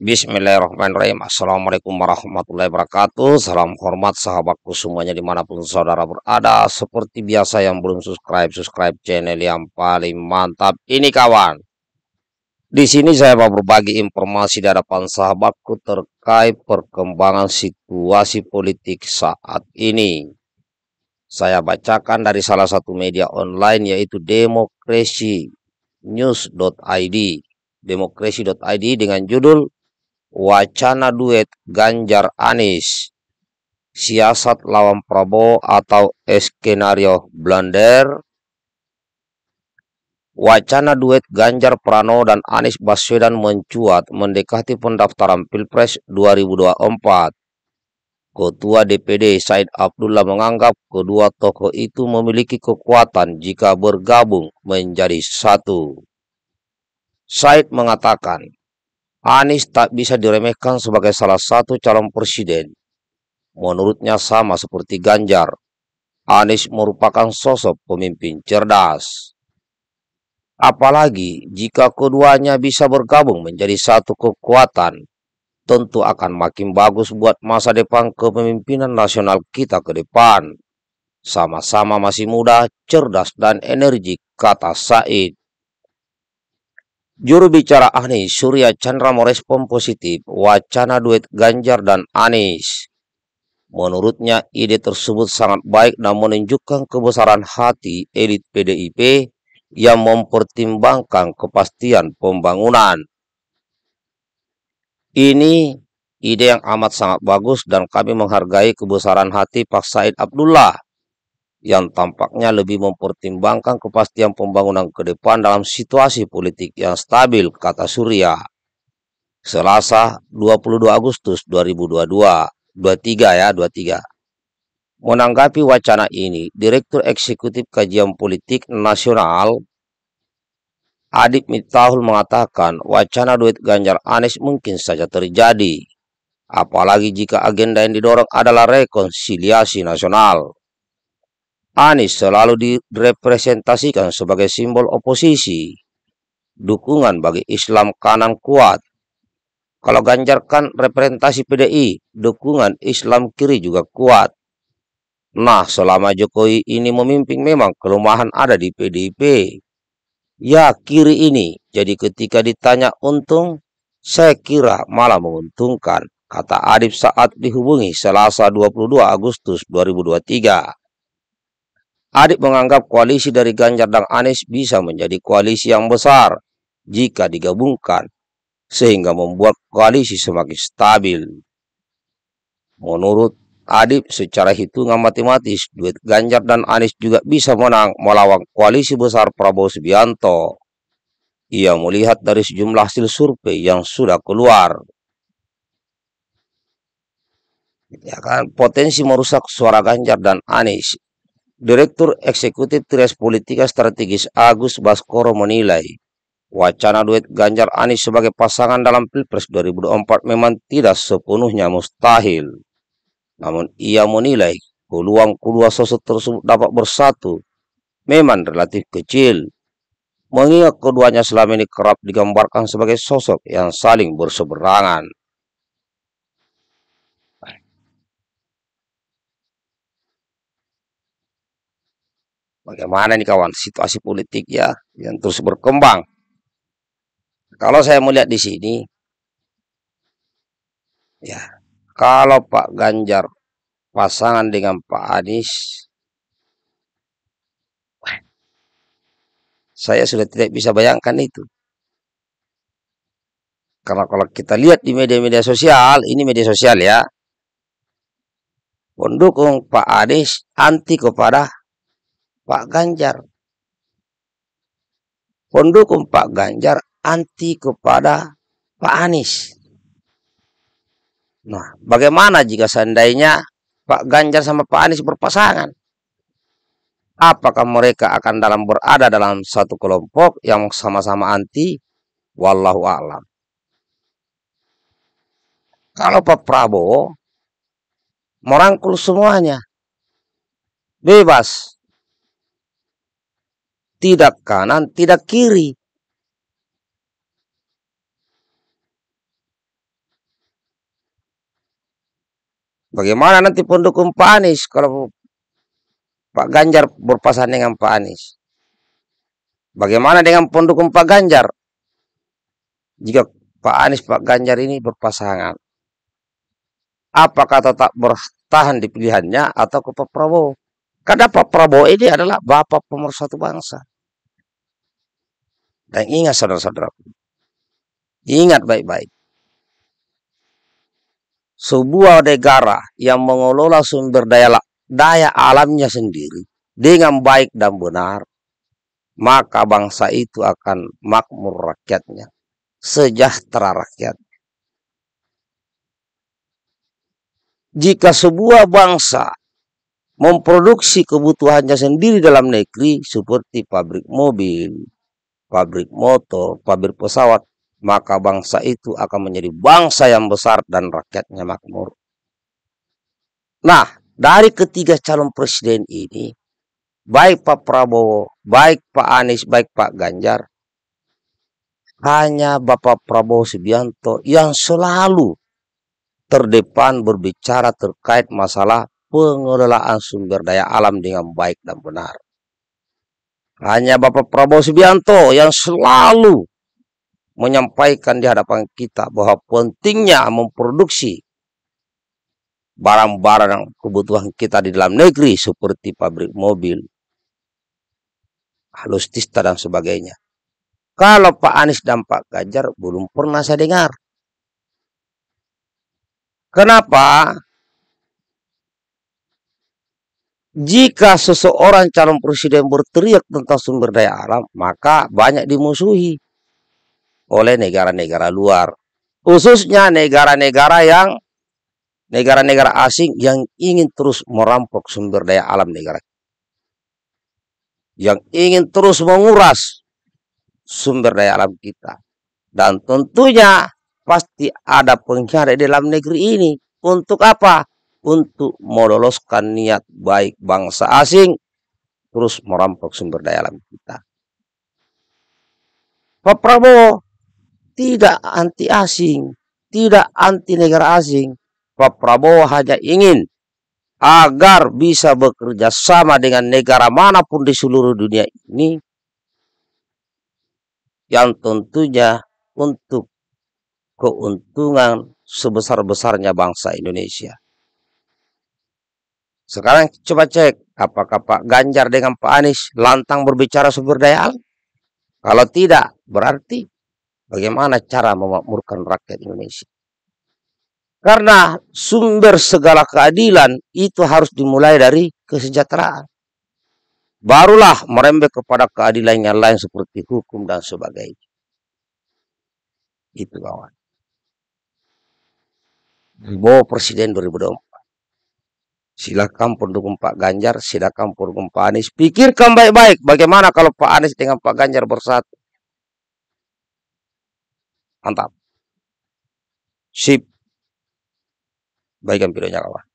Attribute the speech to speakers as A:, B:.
A: Bismillahirrahmanirrahim Assalamualaikum warahmatullahi wabarakatuh Salam hormat sahabatku semuanya dimanapun saudara berada Seperti biasa yang belum subscribe Subscribe channel yang paling mantap Ini kawan Di sini saya mau berbagi informasi di hadapan sahabatku Terkait perkembangan situasi politik saat ini Saya bacakan dari salah satu media online yaitu demokrasi news.id demokrasi.id dengan judul wacana duet Ganjar Anis, siasat lawan Prabowo atau skenario blunder, wacana duet Ganjar Pranowo dan Anies Baswedan mencuat mendekati pendaftaran Pilpres 2024. Ketua DPD Said Abdullah menganggap kedua tokoh itu memiliki kekuatan jika bergabung menjadi satu. Said mengatakan, Anies tak bisa diremehkan sebagai salah satu calon presiden. Menurutnya sama seperti Ganjar. Anies merupakan sosok pemimpin cerdas. Apalagi jika keduanya bisa bergabung menjadi satu kekuatan, tentu akan makin bagus buat masa depan kepemimpinan nasional kita ke depan. Sama-sama masih muda, cerdas, dan energik, kata Said. Juru bicara Anies Surya Chandra merespon positif wacana duet Ganjar dan Anies. Menurutnya ide tersebut sangat baik dan menunjukkan kebesaran hati elit PDIP yang mempertimbangkan kepastian pembangunan. Ini ide yang amat sangat bagus dan kami menghargai kebesaran hati Pak Said Abdullah yang tampaknya lebih mempertimbangkan kepastian pembangunan ke depan dalam situasi politik yang stabil, kata Surya. Selasa 22 Agustus 2022, 23 ya, 23. Menanggapi wacana ini, Direktur Eksekutif Kajian Politik Nasional Adib Mitahul mengatakan wacana duit Ganjar Anies mungkin saja terjadi. Apalagi jika agenda yang didorong adalah rekonsiliasi nasional. Anies selalu direpresentasikan sebagai simbol oposisi, dukungan bagi Islam kanan kuat. Kalau Ganjar kan representasi PDI, dukungan Islam kiri juga kuat. Nah, selama Jokowi ini memimpin memang kelemahan ada di PDIP. Ya, kiri ini. Jadi ketika ditanya untung, saya kira malah menguntungkan, kata Adib saat dihubungi Selasa 22 Agustus 2023. Adib menganggap koalisi dari Ganjar dan Anies bisa menjadi koalisi yang besar jika digabungkan, sehingga membuat koalisi semakin stabil. Menurut Adib, secara hitungan matematis, duit Ganjar dan Anies juga bisa menang melawan koalisi besar Prabowo Subianto. Ia melihat dari sejumlah hasil survei yang sudah keluar. Ya kan, potensi merusak suara Ganjar dan Anies Direktur Eksekutif Tres Politika Strategis Agus Baskoro menilai, wacana duet Ganjar Anies sebagai pasangan dalam Pilpres 2024 memang tidak sepenuhnya mustahil. Namun ia menilai peluang kedua sosok tersebut dapat bersatu memang relatif kecil. Mengingat keduanya selama ini kerap digambarkan sebagai sosok yang saling berseberangan. Bagaimana nih kawan situasi politik ya yang terus berkembang. Kalau saya melihat di sini, ya kalau Pak Ganjar pasangan dengan Pak Anies, saya sudah tidak bisa bayangkan itu. Karena kalau kita lihat di media-media sosial, ini media sosial ya, pendukung Pak Anies anti kepada Pak Ganjar. Pendukung Pak Ganjar anti kepada Pak Anies. Nah, bagaimana jika seandainya Pak Ganjar sama Pak Anies berpasangan? Apakah mereka akan dalam berada dalam satu kelompok yang sama-sama anti? Wallahu a'lam. Kalau Pak Prabowo merangkul semuanya, bebas tidak kanan, tidak kiri. Bagaimana nanti pendukung Pak Anies kalau Pak Ganjar berpasangan dengan Pak Anies? Bagaimana dengan pendukung Pak Ganjar? Jika Pak Anies, Pak Ganjar ini berpasangan. Apakah tetap bertahan di pilihannya atau ke Pak Prabowo? Karena Pak Prabowo ini adalah bapak pemersatu bangsa. Dan ingat saudara-saudara. Ingat baik-baik. Sebuah negara yang mengelola sumber daya, daya alamnya sendiri dengan baik dan benar, maka bangsa itu akan makmur rakyatnya, sejahtera rakyat. Jika sebuah bangsa memproduksi kebutuhannya sendiri dalam negeri seperti pabrik mobil, pabrik motor, pabrik pesawat, maka bangsa itu akan menjadi bangsa yang besar dan rakyatnya makmur. Nah, dari ketiga calon presiden ini, baik Pak Prabowo, baik Pak Anies, baik Pak Ganjar, hanya Bapak Prabowo Subianto yang selalu terdepan berbicara terkait masalah pengelolaan sumber daya alam dengan baik dan benar. Hanya Bapak Prabowo Subianto yang selalu menyampaikan di hadapan kita bahwa pentingnya memproduksi barang-barang kebutuhan kita di dalam negeri seperti pabrik mobil, halustista dan sebagainya. Kalau Pak Anies dan Pak Ganjar belum pernah saya dengar. Kenapa? Jika seseorang calon presiden berteriak tentang sumber daya alam, maka banyak dimusuhi oleh negara-negara luar. Khususnya negara-negara yang negara-negara asing yang ingin terus merampok sumber daya alam negara. Yang ingin terus menguras sumber daya alam kita. Dan tentunya pasti ada pengkhianat di dalam negeri ini. Untuk apa? untuk meloloskan niat baik bangsa asing terus merampok sumber daya alam kita. Pak Prabowo tidak anti asing, tidak anti negara asing. Pak Prabowo hanya ingin agar bisa bekerja sama dengan negara manapun di seluruh dunia ini yang tentunya untuk keuntungan sebesar-besarnya bangsa Indonesia. Sekarang coba cek apakah Pak Ganjar dengan Pak Anies lantang berbicara sumber daya alam? Kalau tidak, berarti bagaimana cara memakmurkan rakyat Indonesia? Karena sumber segala keadilan itu harus dimulai dari kesejahteraan. Barulah merembek kepada keadilan yang lain seperti hukum dan sebagainya. Itu kawan. di bawah Presiden 2024. Silakan pendukung Pak Ganjar, silakan pendukung Pak Anies. Pikirkan baik-baik bagaimana kalau Pak Anies dengan Pak Ganjar bersatu. Mantap. Sip. Baikkan videonya kawan.